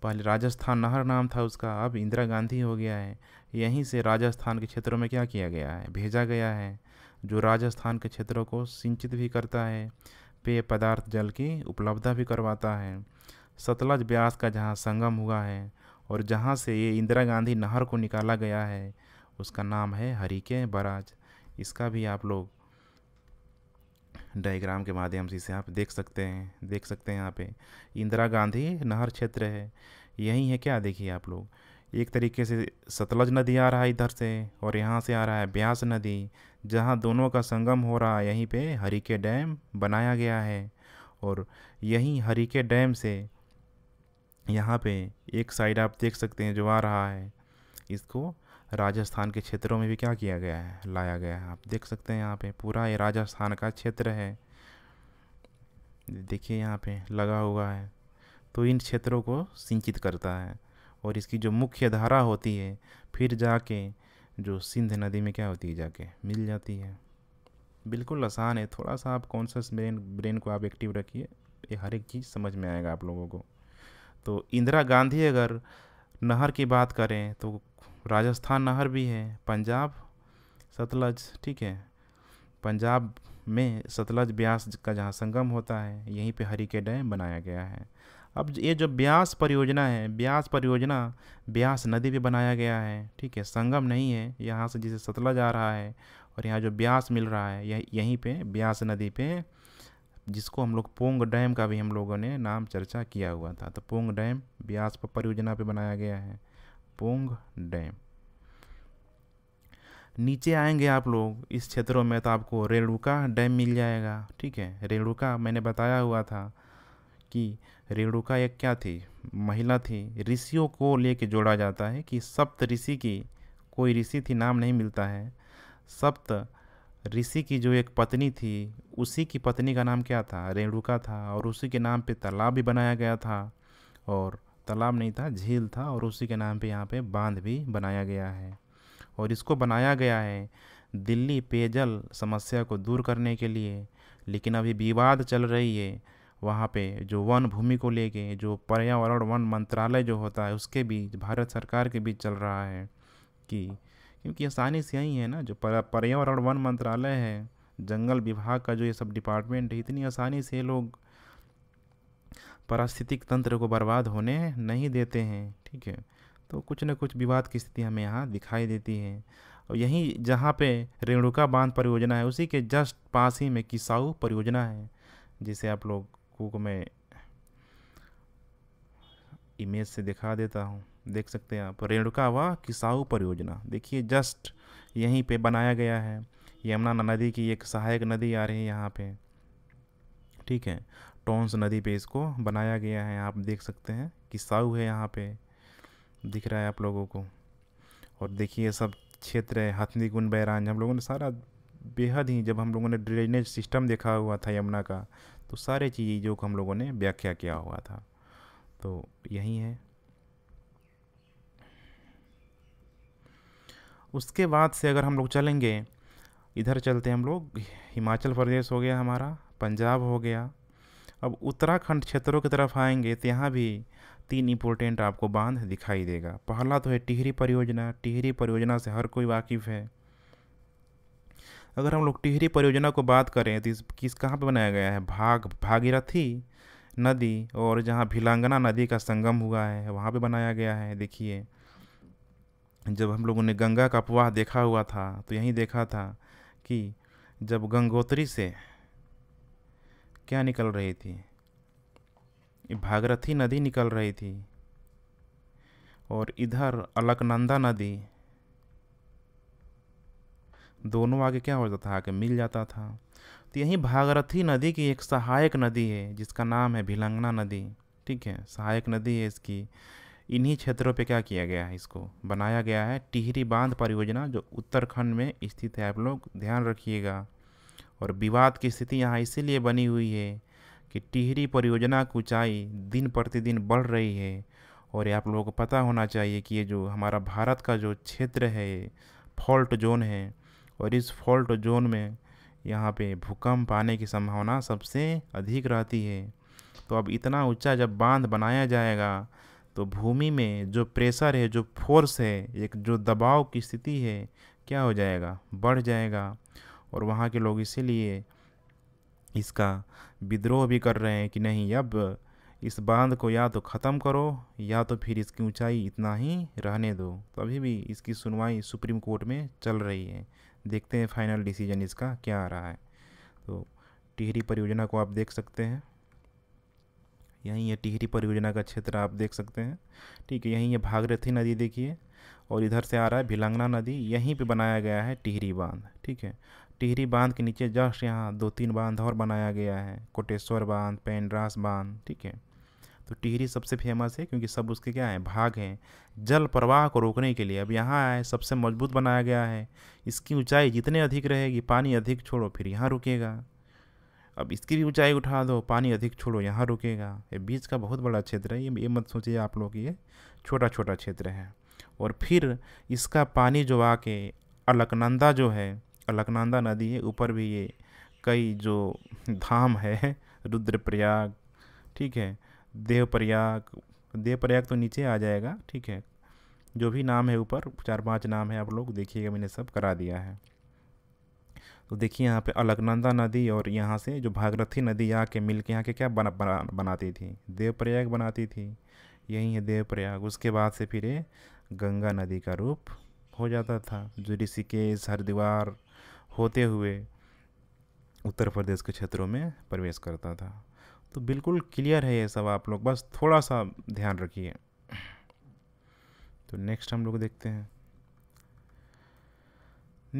पहले राजस्थान नहर नाम था उसका अब इंदिरा गांधी हो गया है यहीं से राजस्थान के क्षेत्रों में क्या किया गया है भेजा गया है जो राजस्थान के क्षेत्रों को सिंचित भी करता है पेय पदार्थ जल की उपलब्धता भी करवाता है सतलज ब्यास का जहाँ संगम हुआ है और जहाँ से ये इंदिरा गांधी नहर को निकाला गया है उसका नाम है हरिके बराज इसका भी आप लोग डायग्राम के माध्यम से इसे आप देख सकते हैं देख सकते हैं यहाँ पे इंदिरा गांधी नहर क्षेत्र है यही है क्या देखिए आप लोग एक तरीके से सतलज नदी आ रहा है इधर से और यहाँ से आ रहा है ब्यास नदी जहाँ दोनों का संगम हो रहा है यहीं पे के डैम बनाया गया है और यहीं के डैम से यहाँ पे एक साइड आप देख सकते हैं जो आ रहा है इसको राजस्थान के क्षेत्रों में भी क्या किया गया है लाया गया है आप देख सकते हैं यहाँ पे पूरा ये राजस्थान का क्षेत्र है देखिए यहाँ पे लगा हुआ है तो इन क्षेत्रों को सिंचित करता है और इसकी जो मुख्य धारा होती है फिर जाके जो सिंध नदी में क्या होती है जाके मिल जाती है बिल्कुल आसान है थोड़ा सा आप कॉन्शस ब्रेन ब्रेन को आप एक्टिव रखिए ये हर एक चीज़ समझ में आएगा आप लोगों को तो इंदिरा गांधी अगर नहर की बात करें तो राजस्थान नहर भी है पंजाब सतलज ठीक है पंजाब में सतलज ब्यास का जहाँ संगम होता है यहीं पे हरी के डैम बनाया गया है अब ये जो ब्यास परियोजना है ब्यास परियोजना ब्यास नदी पे बनाया गया है ठीक है संगम नहीं है यहाँ से जिसे सतलज आ रहा है और यहाँ जो ब्यास मिल रहा है यहीं पे ब्यास नदी पे जिसको हम लोग पोंग डैम का भी हम लोगों ने नाम चर्चा किया हुआ था तो पोंग डैम ब्यास पर परियोजना पे बनाया गया है पोंग डैम नीचे आएंगे आप लोग इस क्षेत्रों में तो आपको रेणुका डैम मिल जाएगा ठीक है रेणुका मैंने बताया हुआ था कि रेणुका एक क्या थी महिला थी ऋषियों को लेके जोड़ा जाता है कि सप्त ऋषि की कोई ऋषि थी नाम नहीं मिलता है सप्त ऋषि की जो एक पत्नी थी उसी की पत्नी का नाम क्या था रेणुका था और उसी के नाम पे तालाब भी बनाया गया था और तालाब नहीं था झील था और उसी के नाम पे यहाँ पे बांध भी बनाया गया है और इसको बनाया गया है दिल्ली पेयजल समस्या को दूर करने के लिए लेकिन अभी विवाद चल रही है वहाँ पे जो वन भूमि को लेके जो पर्यावरण वन मंत्रालय जो होता है उसके बीच भारत सरकार के बीच चल रहा है कि क्योंकि आसानी से यही है ना जो पर्यावरण वन मंत्रालय है जंगल विभाग का जो ये सब डिपार्टमेंट है इतनी आसानी से लोग पारिस्थितिक तंत्र को बर्बाद होने नहीं देते हैं ठीक है तो कुछ न कुछ विवाद की स्थिति हमें यहाँ दिखाई देती है और यहीं जहाँ पे रेणुका बांध परियोजना है उसी के जस्ट पास ही में किसाऊ परियोजना है जिसे आप लोग आपको को मैं इमेज से दिखा देता हूँ देख सकते हैं आप रेणुका व किसाऊ परियोजना देखिए जस्ट यहीं पे बनाया गया है यमुना नदी की एक सहायक नदी आ रही है यहाँ पे ठीक है टोंस नदी पे इसको बनाया गया है आप देख सकते हैं किसाऊ है यहाँ पे दिख रहा है आप लोगों को और देखिए सब क्षेत्र है हथनी गुन बैरान हम लोगों ने सारा बेहद ही जब हम लोगों ने ड्रेनेज सिस्टम देखा हुआ था यमुना का तो सारे चीज़ें जो हम लोगों ने व्याख्या किया हुआ था तो यही है उसके बाद से अगर हम लोग चलेंगे इधर चलते हम लोग हिमाचल प्रदेश हो गया हमारा पंजाब हो गया अब उत्तराखंड क्षेत्रों की तरफ आएंगे तो यहाँ भी तीन इम्पोर्टेंट आपको बांध दिखाई देगा पहला तो है टिहरी परियोजना टिहरी परियोजना से हर कोई वाकिफ़ है अगर हम लोग टिहरी परियोजना को बात करें तो इस किस कहाँ पर बनाया गया है भाग भागीरथी नदी और जहाँ भिलांगना नदी का संगम हुआ है वहाँ पे बनाया गया है देखिए जब हम लोगों ने गंगा का अपवाह देखा हुआ था तो यहीं देखा था कि जब गंगोत्री से क्या निकल रही थी भागरथी नदी निकल रही थी और इधर अलकनंदा नदी दोनों आगे क्या हो जाता था आगे मिल जाता था तो यही भागरथी नदी की एक सहायक नदी है जिसका नाम है भिलंगना नदी ठीक है सहायक नदी है इसकी इन्हीं क्षेत्रों पे क्या किया गया है इसको बनाया गया है टिहरी बांध परियोजना जो उत्तराखंड में स्थित है आप लोग ध्यान रखिएगा और विवाद की स्थिति यहाँ इसीलिए बनी हुई है कि टिहरी परियोजना की ऊँचाई दिन प्रतिदिन बढ़ रही है और ये आप लोगों को पता होना चाहिए कि ये जो हमारा भारत का जो क्षेत्र है फॉल्ट जोन है और इस फॉल्ट जोन में यहाँ पे भूकंप आने की संभावना सबसे अधिक रहती है तो अब इतना ऊंचा जब बांध बनाया जाएगा तो भूमि में जो प्रेशर है जो फोर्स है एक जो दबाव की स्थिति है क्या हो जाएगा बढ़ जाएगा और वहाँ के लोग इसीलिए इसका विद्रोह भी कर रहे हैं कि नहीं अब इस बांध को या तो ख़त्म करो या तो फिर इसकी ऊंचाई इतना ही रहने दो तो अभी भी इसकी सुनवाई सुप्रीम कोर्ट में चल रही है देखते हैं फाइनल डिसीजन इसका क्या आ रहा है तो टिहरी परियोजना को आप देख सकते हैं यहीं ये टिहरी परियोजना का क्षेत्र आप देख सकते हैं ठीक है यहीं ये भागरथी नदी देखिए और इधर से आ रहा है भिलंगना नदी यहीं पे बनाया गया है टिहरी बांध ठीक है टिहरी बांध के नीचे जस्ट यहाँ दो तीन बांध और बनाया गया है कोटेश्वर बांध पेंड्रास बांध ठीक है तो टिहरी सबसे फेमस है क्योंकि सब उसके क्या हैं भाग हैं जल प्रवाह को रोकने के लिए अब यहाँ आए सबसे मजबूत बनाया गया है इसकी ऊंचाई जितने अधिक रहेगी पानी अधिक छोड़ो फिर यहाँ रुकेगा अब इसकी भी ऊंचाई उठा दो पानी अधिक छोड़ो यहाँ रुकेगा ये बीच का बहुत बड़ा क्षेत्र है ये ये मत सोचिए आप लोग ये छोटा छोटा क्षेत्र है और फिर इसका पानी जो आके अलकनंदा जो है अलकनंदा नदी है ऊपर भी ये कई जो धाम है रुद्रप्रयाग ठीक है देव प्रयाग देव प्रयाग तो नीचे आ जाएगा ठीक है जो भी नाम है ऊपर चार पांच नाम है आप लोग देखिएगा मैंने सब करा दिया है तो देखिए यहाँ पे अलकनंदा नदी और यहाँ से जो भागरथी नदी आके मिल के यहाँ के क्या बना, बना बनाती थी देवप्रयाग बनाती थी यही है देवप्रयाग उसके बाद से फिर ये गंगा नदी का रूप हो जाता था जो ऋषिकेश हरिद्वार होते हुए उत्तर प्रदेश के क्षेत्रों में प्रवेश करता था तो बिल्कुल क्लियर है ये सब आप लोग बस थोड़ा सा ध्यान रखिए तो नेक्स्ट हम लोग देखते हैं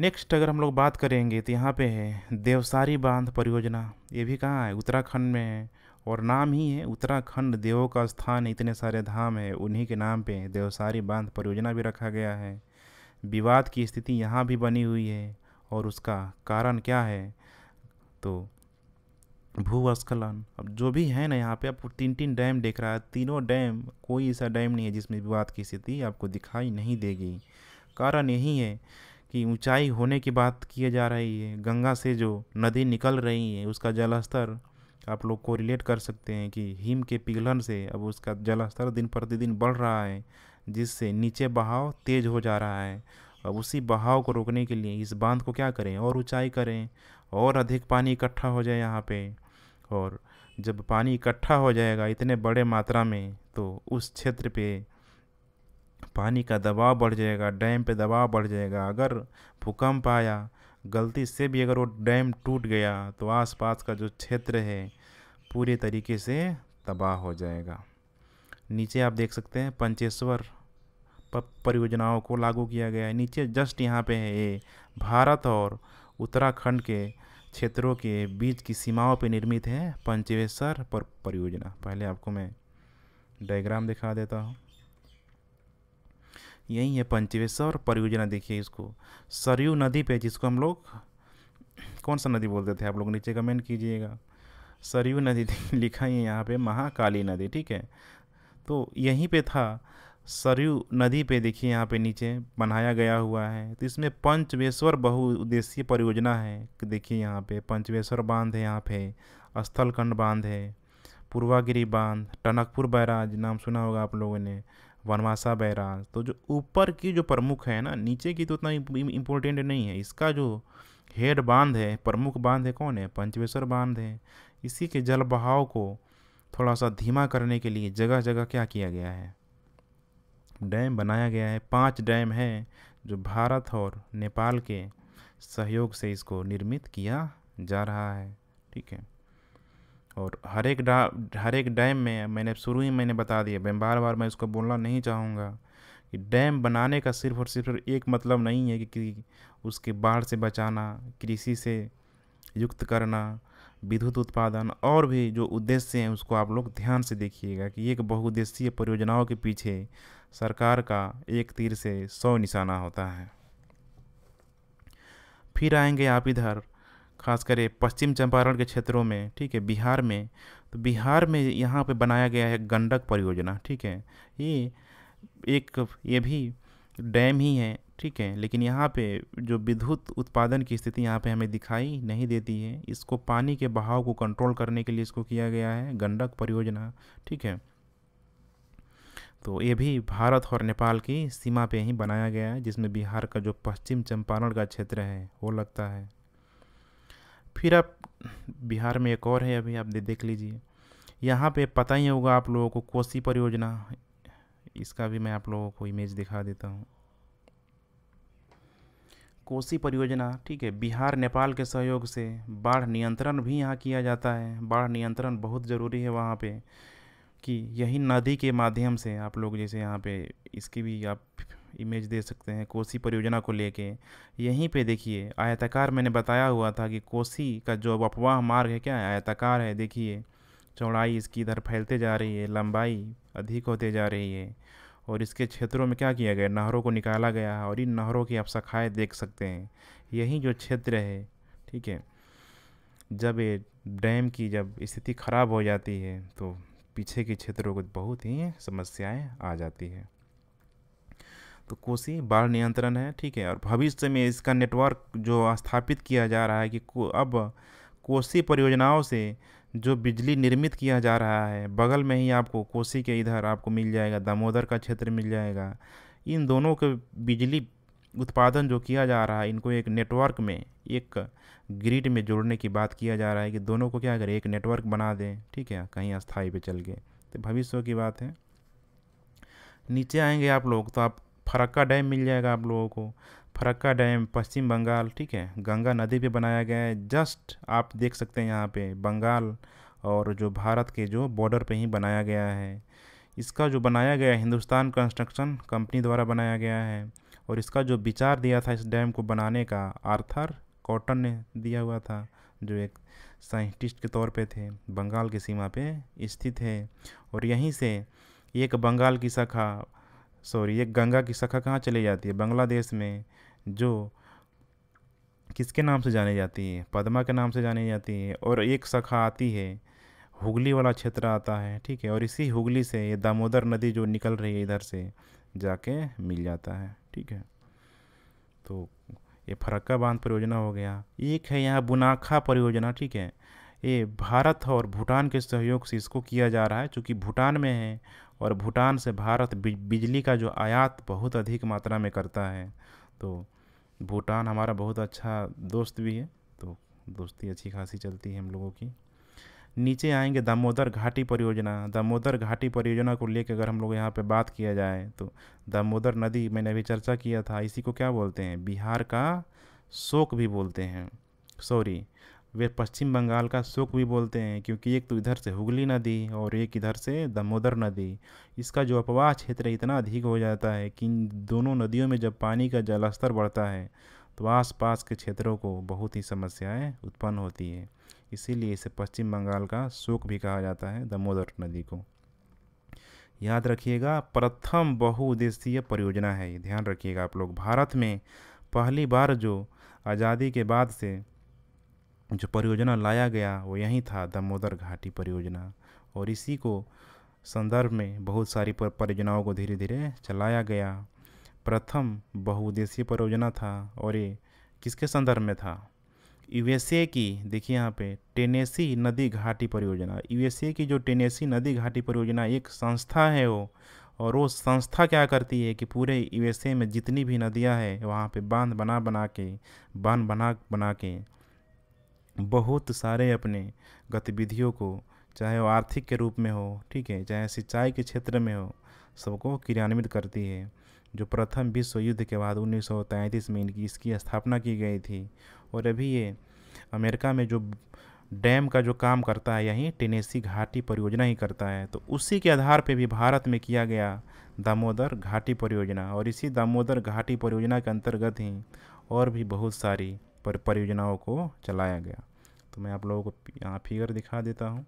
नेक्स्ट अगर हम लोग बात करेंगे तो यहाँ पे है देवसारी बांध परियोजना ये भी कहाँ है उत्तराखंड में है और नाम ही है उत्तराखंड देवों का स्थान इतने सारे धाम है उन्हीं के नाम पे देवसारी बांध परियोजना भी रखा गया है विवाद की स्थिति यहाँ भी बनी हुई है और उसका कारण क्या है तो भूस्खलन अब जो भी है ना यहाँ पे आपको तीन तीन डैम देख रहा है तीनों डैम कोई ऐसा डैम नहीं है जिसमें विवाद की स्थिति आपको दिखाई नहीं देगी कारण यही है कि ऊंचाई होने की बात किए जा रही है गंगा से जो नदी निकल रही है उसका जलस्तर आप लोग को रिलेट कर सकते हैं कि हिम के पिघलन से अब उसका जलस्तर दिन प्रतिदिन बढ़ रहा है जिससे नीचे बहाव तेज़ हो जा रहा है अब उसी बहाव को रोकने के लिए इस बांध को क्या करें और ऊंचाई करें और अधिक पानी इकट्ठा हो जाए यहाँ पे और जब पानी इकट्ठा हो जाएगा इतने बड़े मात्रा में तो उस क्षेत्र पे पानी का दबाव बढ़ जाएगा डैम पे दबाव बढ़ जाएगा अगर भूकंप आया गलती से भी अगर वो डैम टूट गया तो आसपास का जो क्षेत्र है पूरे तरीके से तबाह हो जाएगा नीचे आप देख सकते हैं पंचेश्वर परियोजनाओं को लागू किया गया है नीचे जस्ट यहाँ पे है ये भारत और उत्तराखंड के क्षेत्रों के बीच की सीमाओं पर निर्मित है पंचवेश्वर पर परियोजना पहले आपको मैं डायग्राम दिखा देता हूँ यही है पंचवेश्वर परियोजना देखिए इसको सरयू नदी पे जिसको हम लोग कौन सा नदी बोलते थे आप लोग नीचे कमेंट कीजिएगा सरयू नदी लिखा ही है यहाँ पे महाकाली नदी ठीक है तो यहीं पे था सरयू नदी पे देखिए यहाँ पे नीचे बनाया गया हुआ है तो इसमें पंचवेश्वर बहुउद्देशीय परियोजना है देखिए यहाँ पे पंचवेश्वर बांध है यहाँ पे स्थलखंड बांध है पूर्वागिरी बांध टनकपुर बैराज नाम सुना होगा आप लोगों ने वनवासा बैराज तो जो ऊपर की जो प्रमुख है ना नीचे की तो उतना इम्पोर्टेंट नहीं है इसका जो हेड बांध है प्रमुख बांध है कौन है पंचवेश्वर बांध है इसी के जल बहाव को थोड़ा सा धीमा करने के लिए जगह जगह क्या किया गया है डैम बनाया गया है पांच डैम हैं जो भारत और नेपाल के सहयोग से इसको निर्मित किया जा रहा है ठीक है और हर एक डा हर एक डैम में मैंने शुरू ही मैंने बता दिया मैं बार बार मैं उसको बोलना नहीं चाहूँगा कि डैम बनाने का सिर्फ और सिर्फ एक मतलब नहीं है कि, कि उसके बाढ़ से बचाना कृषि से युक्त करना विद्युत उत्पादन और भी जो उद्देश्य हैं उसको आप लोग ध्यान से देखिएगा कि एक बहुउद्देशीय परियोजनाओं के पीछे सरकार का एक तीर से सौ निशाना होता है फिर आएंगे आप इधर खास करें पश्चिम चंपारण के क्षेत्रों में ठीक है बिहार में तो बिहार में यहाँ पे बनाया गया है गंडक परियोजना ठीक है ये एक ये भी डैम ही है ठीक है लेकिन यहाँ पे जो विद्युत उत्पादन की स्थिति यहाँ पे हमें दिखाई नहीं देती है इसको पानी के बहाव को कंट्रोल करने के लिए इसको किया गया है गंडक परियोजना ठीक है तो ये भी भारत और नेपाल की सीमा पे ही बनाया गया है जिसमें बिहार का जो पश्चिम चंपारण का क्षेत्र है वो लगता है फिर आप बिहार में एक और है अभी आप दे देख लीजिए यहाँ पे पता ही होगा आप लोगों को कोसी परियोजना इसका भी मैं आप लोगों को इमेज दिखा देता हूँ कोसी परियोजना ठीक है बिहार नेपाल के सहयोग से बाढ़ नियंत्रण भी यहाँ किया जाता है बाढ़ नियंत्रण बहुत ज़रूरी है वहाँ पर कि यही नदी के माध्यम से आप लोग जैसे यहाँ पे इसकी भी आप इमेज दे सकते हैं कोसी परियोजना को लेके यहीं पे देखिए आयताकार मैंने बताया हुआ था कि कोसी का जो अफवाह मार्ग है क्या है आयताकार है देखिए चौड़ाई इसकी इधर फैलते जा रही है लंबाई अधिक होते जा रही है और इसके क्षेत्रों में क्या किया गया नहरों को निकाला गया है और इन नहरों की आप शाखाएँ देख सकते हैं यही जो क्षेत्र है ठीक है जब ये डैम की जब स्थिति ख़राब हो जाती है तो पीछे के क्षेत्रों को बहुत ही समस्याएं आ जाती है तो कोसी बाढ़ नियंत्रण है ठीक है और भविष्य में इसका नेटवर्क जो स्थापित किया जा रहा है कि को, अब कोसी परियोजनाओं से जो बिजली निर्मित किया जा रहा है बगल में ही आपको कोसी के इधर आपको मिल जाएगा दामोदर का क्षेत्र मिल जाएगा इन दोनों के बिजली उत्पादन जो किया जा रहा है इनको एक नेटवर्क में एक ग्रिड में जोड़ने की बात किया जा रहा है कि दोनों को क्या करें एक नेटवर्क बना दें ठीक है कहीं अस्थाई पे चल के तो भविष्य की बात है नीचे आएंगे आप लोग तो आप फरक्का डैम मिल जाएगा आप लोगों को फरक्का डैम पश्चिम बंगाल ठीक है गंगा नदी पे बनाया गया है जस्ट आप देख सकते हैं यहाँ पे बंगाल और जो भारत के जो बॉर्डर पे ही बनाया गया है इसका जो बनाया गया है हिंदुस्तान कंस्ट्रक्शन कंपनी द्वारा बनाया गया है और इसका जो विचार दिया था इस डैम को बनाने का आर्थर कॉटन ने दिया हुआ था जो एक साइंटिस्ट के तौर पे थे बंगाल की सीमा पे स्थित है और यहीं से एक बंगाल की शाखा सॉरी एक गंगा की शाखा कहाँ चली जाती है बांग्लादेश में जो किसके नाम से जानी जाती है पद्मा के नाम से जानी जाती है और एक शाखा आती है हुगली वाला क्षेत्र आता है ठीक है और इसी हुगली से ये दामोदर नदी जो निकल रही है इधर से जाके मिल जाता है ठीक है तो ये फरक्का बांध परियोजना हो गया एक है यहाँ बुनाखा परियोजना ठीक है ये भारत और भूटान के सहयोग से इसको किया जा रहा है चूँकि भूटान में है और भूटान से भारत बिजली का जो आयात बहुत अधिक मात्रा में करता है तो भूटान हमारा बहुत अच्छा दोस्त भी है तो दोस्ती अच्छी खासी चलती है हम लोगों की नीचे आएंगे दामोदर घाटी परियोजना दामोदर घाटी परियोजना को लेकर अगर हम लोग यहाँ पे बात किया जाए तो दामोदर नदी मैंने अभी चर्चा किया था इसी को क्या बोलते हैं बिहार का शोक भी बोलते हैं सॉरी वे पश्चिम बंगाल का शोक भी बोलते हैं क्योंकि एक तो इधर से हुगली नदी और एक इधर से दामोदर नदी इसका जो अपवाह क्षेत्र इतना अधिक हो जाता है कि दोनों नदियों में जब पानी का जलस्तर बढ़ता है तो आसपास के क्षेत्रों को बहुत ही समस्याएं उत्पन्न होती है इसीलिए इसे पश्चिम बंगाल का शोक भी कहा जाता है दामोदर नदी को याद रखिएगा प्रथम बहुउद्देशीय परियोजना है ये ध्यान रखिएगा आप लोग भारत में पहली बार जो आज़ादी के बाद से जो परियोजना लाया गया वो यहीं था दामोदर घाटी परियोजना और इसी को संदर्भ में बहुत सारी परियोजनाओं को धीरे धीरे चलाया गया प्रथम बहुउद्देशीय परियोजना था और ये किसके संदर्भ में था यूएसए की देखिए यहाँ पे टेनेसी नदी घाटी परियोजना यूएसए की जो टेनेसी नदी घाटी परियोजना एक संस्था है वो और वो संस्था क्या करती है कि पूरे यूएसए में जितनी भी नदियाँ हैं वहाँ पे बांध बना बना के बांध बना बना के बहुत सारे अपने गतिविधियों को चाहे वो आर्थिक के रूप में हो ठीक है चाहे सिंचाई के क्षेत्र में हो सबको क्रियान्वित करती है जो प्रथम विश्व युद्ध के बाद उन्नीस में इनकी इसकी स्थापना की गई थी और अभी ये अमेरिका में जो डैम का जो काम करता है यहीं टेनेसी घाटी परियोजना ही करता है तो उसी के आधार पर भी भारत में किया गया दामोदर घाटी परियोजना और इसी दामोदर घाटी परियोजना के अंतर्गत ही और भी बहुत सारी पर परियोजनाओं को चलाया गया तो मैं आप लोगों को यहाँ फिगर दिखा देता हूँ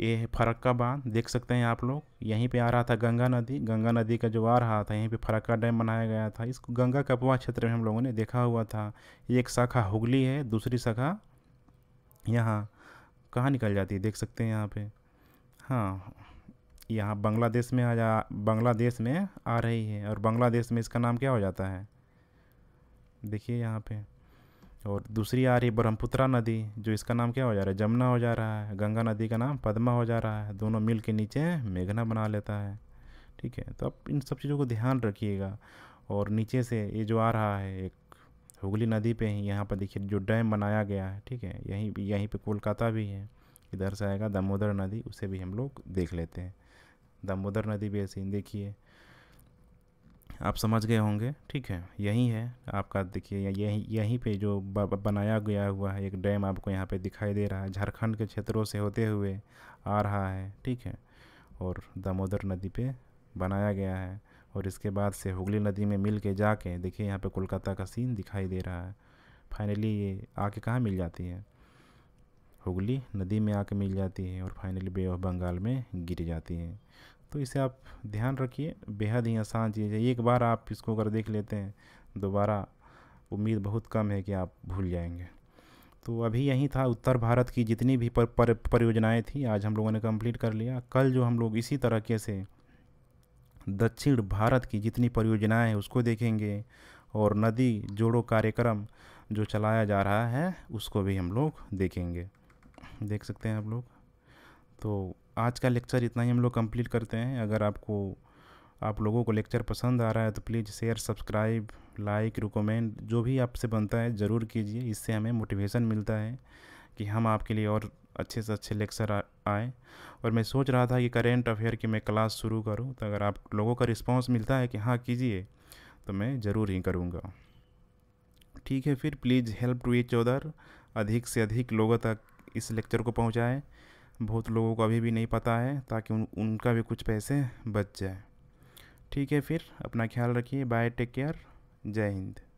ये है फरक्का बांध देख सकते हैं आप लोग यहीं पे आ रहा था गंगा नदी गंगा नदी का जो आ रहा था यहीं पे फरक्का डैम बनाया गया था इसको गंगा कपवा क्षेत्र में हम लोगों ने देखा हुआ था एक शाखा हुगली है दूसरी शाखा यहाँ कहाँ निकल जाती है देख सकते हैं यहाँ पे हाँ यहाँ बांग्लादेश में आ जा बांग्लादेश में आ रही है और बांग्लादेश में इसका नाम क्या हो जाता है देखिए यहाँ पर और दूसरी आ रही है ब्रह्मपुत्रा नदी जो इसका नाम क्या हो जा रहा है जमुना हो जा रहा है गंगा नदी का नाम पद्मा हो जा रहा है दोनों मिल के नीचे मेघना बना लेता है ठीक है तो आप इन सब चीज़ों को ध्यान रखिएगा और नीचे से ये जो आ रहा है एक हुगली नदी पे ही यहाँ पर देखिए जो डैम बनाया गया है ठीक है यहीं यहीं पे कोलकाता भी है इधर से आएगा दामोदर नदी उसे भी हम लोग देख लेते हैं दामोदर नदी भी ऐसे देखिए आप समझ गए होंगे ठीक है यही है आपका देखिए यही यहीं पे जो बनाया गया हुआ है एक डैम आपको यहाँ पे दिखाई दे रहा है झारखंड के क्षेत्रों से होते हुए आ रहा है ठीक है और दामोदर नदी पे बनाया गया है और इसके बाद से हुगली नदी में मिल के जाके देखिए यहाँ पे कोलकाता का सीन दिखाई दे रहा है फाइनली ये आके कहाँ मिल जाती है हुगली नदी में आके मिल जाती है और फाइनली बे ऑफ बंगाल में गिर जाती है तो इसे आप ध्यान रखिए बेहद ही आसान चीज़ है एक बार आप इसको अगर देख लेते हैं दोबारा उम्मीद बहुत कम है कि आप भूल जाएंगे तो अभी यहीं था उत्तर भारत की जितनी भी पर, पर, परियोजनाएँ थी आज हम लोगों ने कंप्लीट कर लिया कल जो हम लोग इसी तरीके से दक्षिण भारत की जितनी परियोजनाएं हैं उसको देखेंगे और नदी जोड़ो कार्यक्रम जो चलाया जा रहा है उसको भी हम लोग देखेंगे देख सकते हैं आप लोग तो आज का लेक्चर इतना ही हम लोग कंप्लीट करते हैं अगर आपको आप लोगों को लेक्चर पसंद आ रहा है तो please share subscribe like recommend जो भी आपसे बनता है ज़रूर कीजिए इससे हमें मोटिवेशन मिलता है कि हम आपके लिए और अच्छे से अच्छे लेक्चर आए और मैं सोच रहा था कि करेंट अफेयर की मैं क्लास शुरू करूं तो अगर आप लोगों का रिस्पांस मिलता है कि हाँ कीजिए तो मैं ज़रूर ही करूँगा ठीक है फिर please help to each other अधिक से अधिक लोगों तक इस लेक्चर को पहुँचाएँ बहुत लोगों को अभी भी नहीं पता है ताकि उन, उनका भी कुछ पैसे बच जाए ठीक है फिर अपना ख्याल रखिए बाय टेक केयर जय हिंद